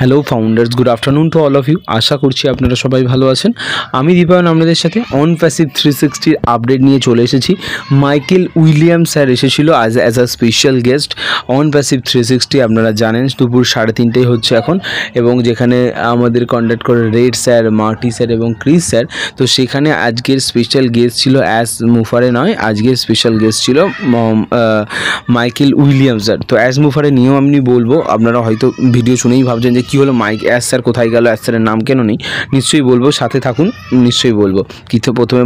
hello founders good afternoon to all of you আশা করছি আপনারা সবাই ভালো আছেন আমি দীপায়ন আপনাদের সাথে অন প্যাসিভ থ্রি সিক্সটির আপডেট নিয়ে চলে এসেছি মাইকেল উইলিয়াম স্যার এসেছিল as as a special guest on passive three sixty আপনারা জানেন দুপুর সাড়ে তিনটেই হচ্ছে এখন এবং যেখানে আমাদের কন্ট্যাক্ট করে রেড স্যার মার্টি স্যার এবং ক্রিস স্যার তো সেখানে আজকের স্পেশাল গেস্ট ছিল অ্যাজ মুফারে নয় আজকের স্পেশাল গেস্ট ছিল মাইকেল উইলিয়াম স্যার তো অ্যাজ মুফারে নিয়েও আমি বলবো আপনারা হয়তো ভিডিও শুনেই ভাবছেন যে কি হলো মাইক অ্যাস স্যার কোথায় গেল অ্যাস স্যারের নাম কেন নেই নিশ্চয়ই বলবো সাথে থাকুন নিশ্চয়ই বলবো কিন্তু প্রথমে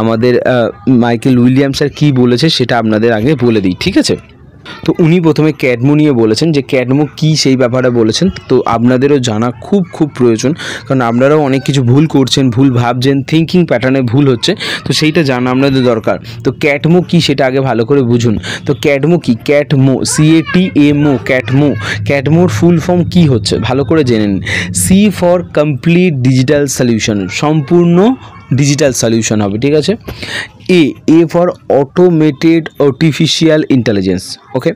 আমাদের মাইকেল উইলিয়াম স্যার কী বলেছে সেটা আপনাদের আগে বলে দিই ঠিক আছে তো উনি প্রথমে ক্যাডমো নিয়ে বলেছেন যে ক্যাডমো কি সেই ব্যাপারে বলেছেন তো আপনাদেরও জানা খুব খুব প্রয়োজন কারণ আপনারাও অনেক কিছু ভুল করছেন ভুল ভাবছেন থিঙ্কিং প্যাটার্নে ভুল হচ্ছে তো সেইটা জানা আপনাদের দরকার তো ক্যাটমো কি সেটা আগে ভালো করে বুঝুন তো ক্যাটমো কি ক্যাটমো সিএটি এমও ক্যাটমো ক্যাটমোর ফুল ফর্ম কি হচ্ছে ভালো করে জেনে নিন C for complete digital solution সম্পূর্ণ ডিজিটাল সলিউশন হবে ঠিক আছে A A for automated artificial intelligence okay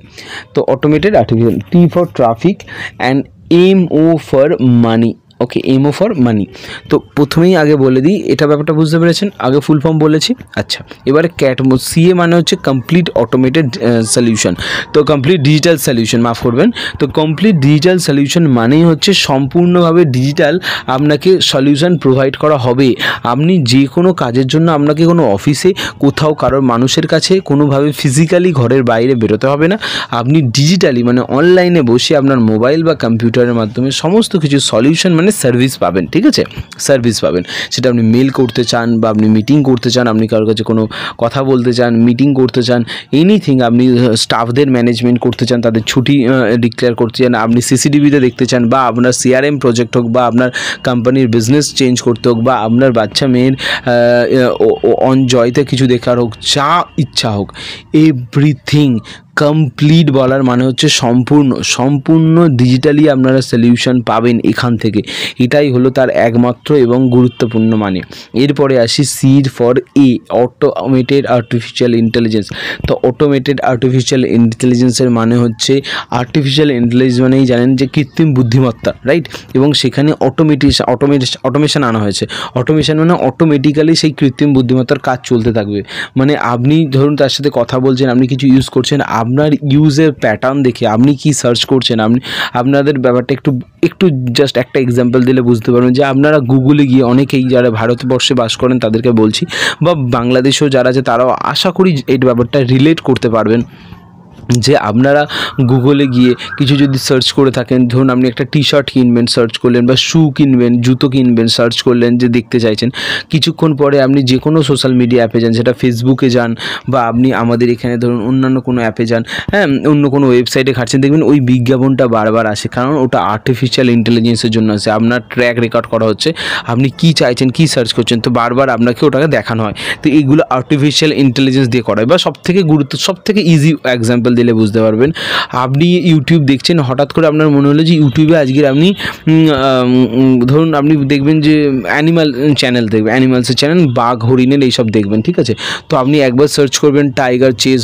তো automated artificial T for traffic and M O for money okay M O for money তো প্রথমেই আগে বলে দিই এটা ব্যাপারটা বুঝতে পেরেছেন আগে ফুল ফর্ম বলেছি আচ্ছা এবারে ক্যাট সিএ মানে হচ্ছে কমপ্লিট অটোমেটেড সলিউশন তো কমপ্লিট ডিজিটাল সলিউশন মাফ করবেন তো কমপ্লিট ডিজিটাল সলিউশন মানেই হচ্ছে সম্পূর্ণভাবে ডিজিটাল আপনাকে সলিউশন প্রোভাইড করা হবে আপনি যে কোনো কাজের জন্য আপনাকে কোনো অফিসে কোথাও কারোর মানুষের কাছে কোনোভাবে ফিজিক্যালি ঘরের বাইরে বেরোতে হবে না আপনি ডিজিটালি মানে অনলাইনে বসে আপনার মোবাইল বা কম্পিউটারের মাধ্যমে সমস্ত কিছু সলিউশন মানে সার্ভিস পাবেন ঠিক আছে সার্ভিস পাবেন সেটা আপনি মেল করতে চান বা আপনি মিটিং করতে চান আপনি কারোর কাছে কোনো কথা বলতে চান মিটিং করতে চান এনিথিং আপনি স্টাফদের ম্যানেজমেন্ট করতে চান তাদের ছুটি ডিক্লেয়ার করতে চান আপনি সিসিটিভিতে দেখতে চান বা আপনার সিআরএম প্রজেক্ট হোক বা আপনার কোম্পানির বিজনেস চেঞ্জ করতে হোক বা আপনার বাচ্চা মেয়ের অন জয়তে কিছু দেখার হোক যা ইচ্ছা হোক এভরিথিং কমপ্লিট বলার মানে হচ্ছে সম্পূর্ণ সম্পূর্ণ ডিজিটালি আপনারা সলিউশন পাবেন এখান থেকে এটাই হলো তার একমাত্র এবং গুরুত্বপূর্ণ মানে এরপরে আসি সির for A automated artificial intelligence তো অটোমেটেড আর্টিফিশিয়াল ইন্টেলিজেন্সের মানে হচ্ছে আর্টিফিশিয়াল ইন্টেলিজেন্স মানেই জানেন যে কৃত্রিম বুদ্ধিমত্তা রাইট এবং সেখানে অটোমেটিস অটোমেটিস অটোমেশন আনা হয়েছে অটোমেশান মানে অটোমেটিক্যালি সেই কৃত্রিম বুদ্ধিমত্তার কাজ চলতে থাকবে মানে আপনি ধরুন তার সাথে কথা বলছেন আপনি কিছু ইউজ করছেন আপনার ইউজের প্যাটার্ন দেখে আপনি কি সার্চ করছেন আপনি আপনাদের ব্যাপারটা একটু একটু জাস্ট একটা এক্সাম্পল দিলে বুঝতে পারবেন যে আপনারা গুগলে গিয়ে অনেকেই যারা ভারতবর্ষে বাস করেন তাদেরকে বলছি বা বাংলাদেশেও যারা আছে তারাও আশা করি এই ব্যাপারটা রিলেট করতে পারবেন যে আপনারা গুগলে গিয়ে কিছু যদি সার্চ করে থাকেন ধরুন আপনি একটা টি শার্ট কিনবেন সার্চ করলেন বা শ্যু কিনবেন জুতো কিনবেন সার্চ করলেন যে দেখতে চাইছেন কিছুক্ষণ পরে আপনি যে কোনো সোশ্যাল মিডিয়া অ্যাপে যান সেটা ফেসবুকে যান বা আপনি আমাদের এখানে ধরুন অন্যান্য কোনো অ্যাপে যান হ্যাঁ অন্য কোনো ওয়েবসাইটে খাচ্ছেন দেখবেন ওই বিজ্ঞাপনটা বারবার আসে কারণ ওটা আর্টিফিশিয়াল ইন্টেলিজেন্সের জন্য আসে আপনার ট্র্যাক রেকর্ড করা হচ্ছে আপনি কি চাইছেন কি সার্চ করছেন তো বারবার আপনাকে ওটাকে দেখানো হয় তো এইগুলো আর্টিফিশিয়াল ইন্টেলিজেন্স দিয়ে করা হয় বা সবথেকে গুরুত্ব সবথেকে ইজি এক্সাম্পল দিয়ে দিলে বুঝতে পারবেন আপনি ইউটিউব দেখছেন হঠাৎ করে আপনার মনে হলো যে ইউটিউবে আজকের আপনি ধরুন আপনি দেখবেন যে অ্যানিমাল চ্যানেল দেখবেন অ্যানিমালসের চ্যানেল বাঘ হরিণের এইসব দেখবেন ঠিক আছে তো আপনি একবার সার্চ করবেন টাইগার চেজ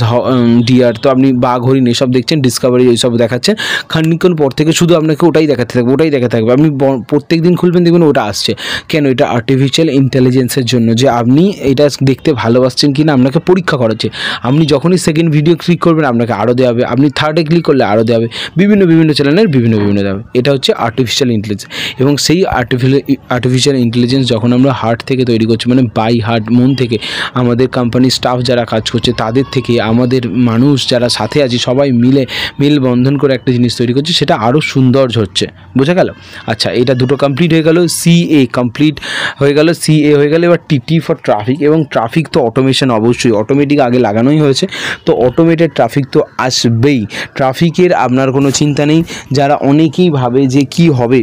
ডিয়ার তো আপনি বাঘ হরিণ এসব দেখছেন ডিসকাভারি এইসব দেখাচ্ছেন খানিকক্ষণ পর থেকে শুধু আপনাকে ওটাই দেখাতে থাকবে ওটাই দেখা থাকবে আপনি প্রত্যেক দিন খুলবেন দেখবেন ওটা আসছে কেন এটা আর্টিফিশিয়াল ইন্টেলিজেন্সের জন্য যে আপনি এটা দেখতে ভালোবাসছেন কি না আপনাকে পরীক্ষা করাচ্ছে আপনি যখনই সেকেন্ড ভিডিও ক্লিক করবেন আপনাকে আরও দেওয়া হবে আপনি থার্ডে ক্লিক করলে আরও দেওয়া হবে বিভিন্ন বিভিন্ন চ্যানেলের বিভিন্ন বিভিন্ন দেওয়া হবে এটা হচ্ছে আর্টিফিশিয়াল ইন্টেলিজেন্স এবং সেই আর্টিফিশিয়াল আর্টিফিশিয়াল ইন্টেলিজেন্স যখন আমরা হার্ট থেকে তৈরি করছি মানে বাই হার্ট মন থেকে আমাদের কোম্পানির স্টাফ যারা কাজ করছে তাদের থেকে আমাদের মানুষ যারা সাথে আছে সবাই মিলে মিল বন্ধন করে একটা জিনিস তৈরি করছে সেটা আরও সুন্দর হচ্ছে বোঝা গেল আচ্ছা এটা দুটো কমপ্লিট হয়ে গেল সি এ কমপ্লিট হয়ে গেল সি এ হয়ে গেল এবার টিটি ফর ট্রাফিক এবং ট্রাফিক তো অটোমেশন অবশ্যই অটোমেটিক আগে লাগানোই হয়েছে তো অটোমেটেড ট্রাফিক তো আসবেই ট্রাফিকের আপনার কোনো চিন্তা নেই যারা অনেকেই ভাবে যে কি হবে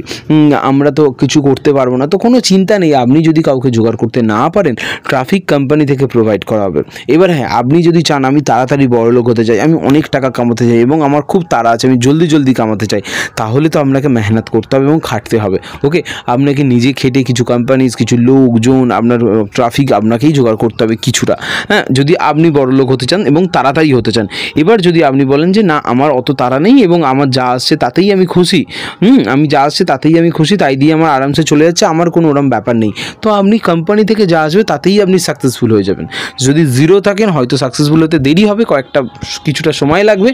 আমরা তো কিছু করতে পারবো না তো কোনো চিন্তা নেই আপনি যদি কাউকে জোগাড় করতে না পারেন ট্রাফিক কোম্পানি থেকে প্রোভাইড করা হবে এবার হ্যাঁ আপনি যদি চান আমি তাড়াতাড়ি বড় লোক হতে চাই আমি অনেক টাকা কামাতে চাই এবং আমার খুব তাড়া আছে আমি জলদি জলদি কামাতে চাই তাহলে তো আপনাকে মেহনত করতে হবে এবং খাটতে হবে ওকে আপনাকে নিজে খেটে কিছু কোম্পানিজ কিছু লোকজন আপনার ট্রাফিক আপনাকেই জোগাড় করতে হবে কিছুটা হ্যাঁ যদি আপনি বড় লোক হতে চান এবং তাড়াতাড়ি হতে চান এবার যদি যদি আপনি বলেন যে না আমার অত তারা নেই এবং আমার যা আসছে তাতেই আমি খুশি হুম আমি যা আসছে তাতেই আমি খুশি তাই দিয়ে আমার আরামসে চলে যাচ্ছে আমার কোনো ওরম ব্যাপার নেই তো আপনি কোম্পানি থেকে যা আসবে তাতেই আপনি সাকসেসফুল হয়ে যাবেন যদি জিরো থাকেন হয়তো সাকসেসফুল হতে দেরি হবে কয়েকটা কিছুটা সময় লাগবে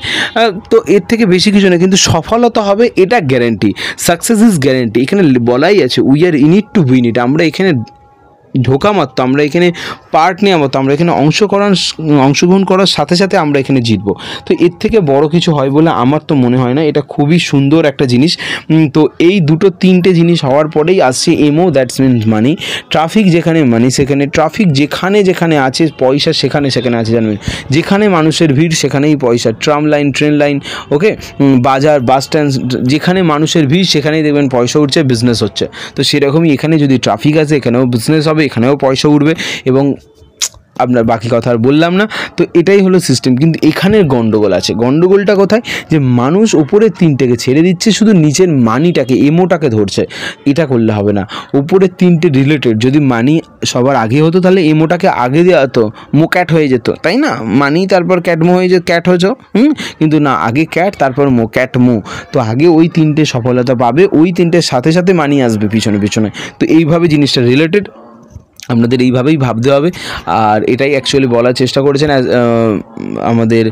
তো এর থেকে বেশি কিছু না কিন্তু সফলতা হবে এটা গ্যারেন্টি সাকসেস ইজ গ্যারেন্টি এখানে বলাই আছে we are in it to win it আমরা এখানে ঢোকা মাত্র আমরা এখানে পার্ট নেওয়া মতো আমরা এখানে অংশগ্রহণ অংশগ্রহণ করার সাথে সাথে আমরা এখানে জিতব তো এর থেকে বড় কিছু হয় বলে আমার তো মনে হয় না এটা খুবই সুন্দর একটা জিনিস তো এই দুটো তিনটে জিনিস হওয়ার পরেই আসছে M O that's means money traffic যেখানে মানি সেখানে ট্রাফিক যেখানে যেখানে আছে পয়সা সেখানে সেখানে আছে জানবেন যেখানে মানুষের ভিড় সেখানেই পয়সা tram line train line okay বাজার বাস স্ট্যান্ড যেখানে মানুষের ভিড় সেখানেই দেখবেন পয়সা উঠছে বিজনেস হচ্ছে তো সেরকমই এখানে যদি ট্রাফিক আছে এখানেও বিজনেস হবে হবে এখানেও পয়সা উঠবে এবং আপনার বাকি কথা আর বললাম না তো এটাই হলো সিস্টেম কিন্তু এখানের গন্ডগোল আছে গন্ডগোলটা কোথায় যে মানুষ ওপরের তিনটেকে ছেড়ে দিচ্ছে শুধু নিচের মানিটাকে এমোটাকে ধরছে এটা করলে হবে না ওপরের তিনটে রিলেটেড যদি মানি সবার আগে হতো তাহলে এমোটাকে আগে দেওয়া হতো মো ক্যাট হয়ে যেত তাই না মানি তারপর ক্যাটমো হয়ে যেত ক্যাট হয়েছ হুম কিন্তু না আগে ক্যাট তারপর মো ক্যাট মো তো আগে ওই তিনটে সফলতা পাবে ওই তিনটের সাথে সাথে মানি আসবে পিছনে পিছনে তো এইভাবে জিনিসটা রিলেটেড আপনাদের এইভাবেই ভাবতে হবে আর এটাই অ্যাকচুয়ালি বলার চেষ্টা করেছেন আমাদের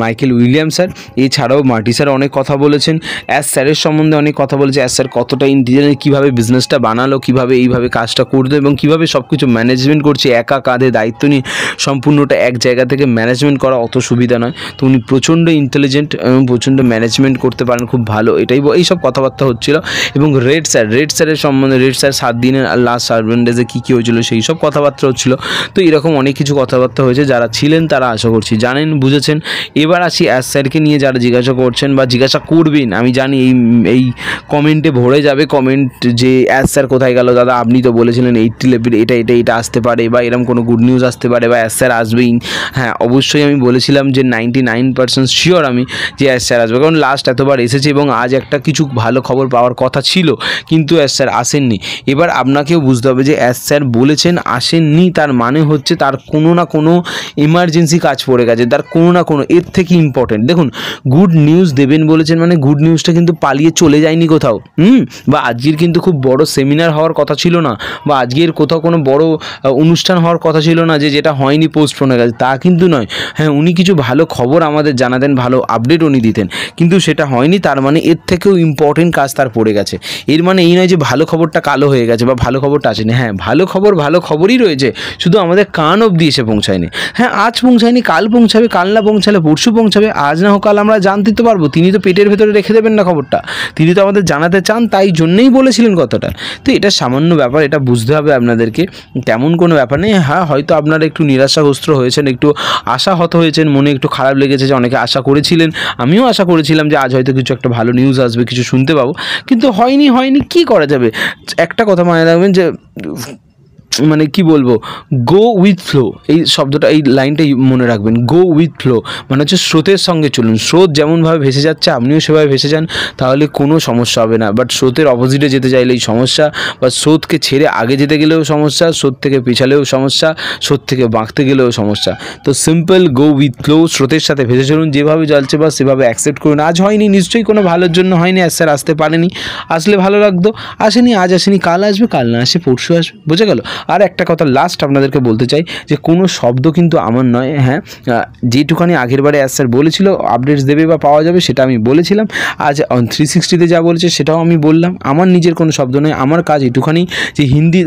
মাইকেল উইলিয়াম স্যার এছাড়াও মার্টি স্যার অনেক কথা বলেছেন অ্যাস স্যারের সম্বন্ধে অনেক কথা বলেছে অ্যাস স্যার কতটা ইন্টেলিজেন্ট কীভাবে বিজনেসটা বানালো কীভাবে এইভাবে কাজটা করতো এবং কীভাবে সব কিছু ম্যানেজমেন্ট করছে একা কাঁধে দায়িত্ব নিয়ে সম্পূর্ণটা এক জায়গা থেকে ম্যানেজমেন্ট করা অত সুবিধা নয় তো উনি প্রচণ্ড ইন্টেলিজেন্ট এবং প্রচণ্ড ম্যানেজমেন্ট করতে পারেন খুব ভালো এটাই এই সব কথাবার্তা হচ্ছিলো এবং রেড স্যার রেড স্যারের সম্বন্ধে রেড স্যার সাত দিনের লাস্ট সার্ভেন্ট ডেজে কী কী হয়েছিল সেই সব কথাবার্তা হচ্ছিল তো এরকম অনেক কিছু কথাবার্তা হয়েছে যারা ছিলেন তারা আশা করছি জানেন বুঝেছেন এবার আসি অ্যাস স্যারকে নিয়ে যারা জিজ্ঞাসা করছেন বা জিজ্ঞাসা করবেন আমি জানি এই এই কমেন্টে ভরে যাবে কমেন্ট যে অ্যাস স্যার কোথায় গেল দাদা আপনি তো বলেছিলেন এইটটি লেভেল এটা এটা এটা আসতে পারে বা এরকম কোনো গুড নিউজ আসতে পারে বা অ্যাস স্যার আসবেই হ্যাঁ অবশ্যই আমি বলেছিলাম যে নাইনটি নাইন পার্সেন্ট শিওর আমি যে অ্যাস স্যার আসবে কারণ লাস্ট এতবার এসেছে এবং আজ একটা কিছু ভালো খবর পাওয়ার কথা ছিল কিন্তু অ্যাস স্যার আসেননি এবার আপনাকেও বুঝতে হবে যে অ্যাস স্যার বলেছেন আসেননি তার মানে হচ্ছে তার কোনো না কোনো ইমার্জেন্সি কাজ পড়ে গেছে তার কোনো না কোনো এর থেকে ইম্পর্টেন্ট দেখুন গুড নিউজ দেবেন বলেছেন মানে গুড নিউজটা কিন্তু পালিয়ে চলে যায়নি কোথাও হুম বা আজকের কিন্তু খুব বড় সেমিনার হওয়ার কথা ছিল না বা আজকের কোথাও কোনো বড় অনুষ্ঠান হওয়ার কথা ছিল না যে যেটা হয়নি পোস্টপোন হয়ে গেছে তা কিন্তু নয় হ্যাঁ উনি কিছু ভালো খবর আমাদের জানাতেন ভালো আপডেট উনি দিতেন কিন্তু সেটা হয়নি তার মানে এর থেকেও ইম্পর্টেন্ট কাজ তার পড়ে গেছে এর মানে এই নয় যে ভালো খবরটা কালো হয়ে গেছে বা ভালো খবরটা আসেনি হ্যাঁ ভালো খবর ভালো খবরই রয়েছে শুধু আমাদের কান অবধি এসে পৌঁছায়নি হ্যাঁ আজ পৌঁছায়নি কাল পৌঁছাবে কাল না পৌঁছালে পরশু পৌঁছাবে আজ না হোক কাল আমরা জানতে তো পারবো তিনি তো পেটের ভেতরে রেখে দেবেন না খবরটা তিনি তো আমাদের জানাতে চান তাই জন্যেই বলেছিলেন কতটা তো এটা সামান্য ব্যাপার এটা বুঝতে হবে আপনাদেরকে তেমন কোনো ব্যাপার নেই হ্যাঁ হয়তো আপনারা একটু নিরাশাগ্রস্ত হয়েছেন একটু আশাহত হয়েছেন মনে একটু খারাপ লেগেছে যে অনেকে আশা করেছিলেন আমিও আশা করেছিলাম যে আজ হয়তো কিছু একটা ভালো নিউজ আসবে কিছু শুনতে পাবো কিন্তু হয়নি হয়নি কি করা যাবে একটা কথা মনে রাখবেন যে মানে কি বলবো গো উইথ ফ্লো এই শব্দটা এই লাইনটাই মনে রাখবেন গো উইথ ফ্লো মানে হচ্ছে স্রোতের সঙ্গে চলুন স্রোত যেমনভাবে ভেসে যাচ্ছে আপনিও সেভাবে ভেসে যান তাহলে কোনো সমস্যা হবে না বাট স্রোতের অপোজিটে যেতে চাইলে এই সমস্যা বা স্রোতকে ছেড়ে আগে যেতে গেলেও সমস্যা স্রোত থেকে পিছালেও সমস্যা স্রোত থেকে বাঁকতে গেলেও সমস্যা তো সিম্পল গো উইথ ফ্লো স্রোতের সাথে ভেসে চলুন যেভাবে চলছে বা সেভাবে অ্যাকসেপ্ট করুন আজ হয়নি নিশ্চয়ই কোনো ভালোর জন্য হয়নি আজ স্যার আসতে পারেনি আসলে ভালো লাগতো আসেনি আজ আসেনি কাল আসবে কাল না আসে পরশু আসবে বোঝা গেল আর একটা কথা লাস্ট আপনাদেরকে বলতে চাই যে কোনো শব্দ কিন্তু আমার নয় হ্যাঁ যেটুখানি আগের বারে অ্যাস স্যার বলেছিল আপডেটস দেবে বা পাওয়া যাবে সেটা আমি বলেছিলাম আজ থ্রি সিক্সটিতে যা বলেছে সেটাও আমি বললাম আমার নিজের কোনো শব্দ নয় আমার কাজ এটুখানি যে হিন্দি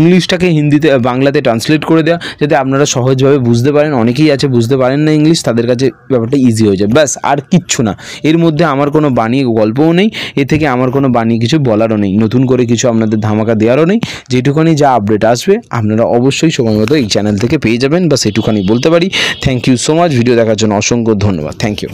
ইংলিশটাকে হিন্দিতে বাংলাতে ট্রান্সলেট করে দেওয়া যাতে আপনারা সহজভাবে বুঝতে পারেন অনেকেই আছে বুঝতে পারেন না ইংলিশ তাদের কাছে ব্যাপারটা ইজি হয়ে যায় ব্যাস আর কিচ্ছু না এর মধ্যে আমার কোনো বাণী গল্পও নেই এ থেকে আমার কোনো বাণী কিছু বলারও নেই নতুন করে কিছু আপনাদের ধামাকা দেওয়ারও নেই যেটুখানি যা আপডেট আস আসবে আপনারা অবশ্যই সময় মতো এই চ্যানেল থেকে পেয়ে যাবেন বা সেটুখানি বলতে পারি thank you so much video দেখার জন্য অসংখ্য ধন্যবাদ থ্যাংক ইউ